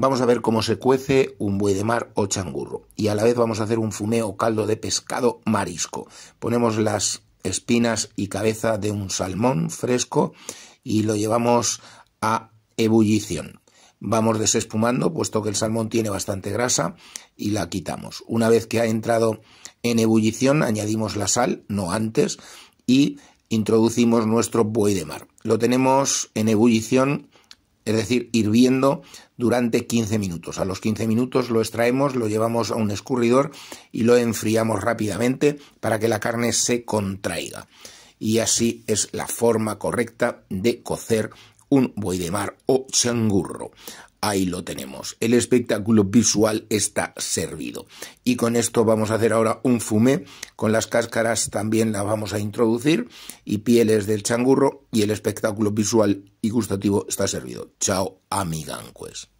Vamos a ver cómo se cuece un buey de mar o changurro. Y a la vez vamos a hacer un fumeo caldo de pescado marisco. Ponemos las espinas y cabeza de un salmón fresco y lo llevamos a ebullición. Vamos desespumando, puesto que el salmón tiene bastante grasa, y la quitamos. Una vez que ha entrado en ebullición, añadimos la sal, no antes, y introducimos nuestro buey de mar. Lo tenemos en ebullición es decir, hirviendo durante 15 minutos. A los 15 minutos lo extraemos, lo llevamos a un escurridor y lo enfriamos rápidamente para que la carne se contraiga. Y así es la forma correcta de cocer un boidemar de mar o changurro. Ahí lo tenemos. El espectáculo visual está servido. Y con esto vamos a hacer ahora un fumé. Con las cáscaras también las vamos a introducir. Y pieles del changurro. Y el espectáculo visual y gustativo está servido. Chao, pues.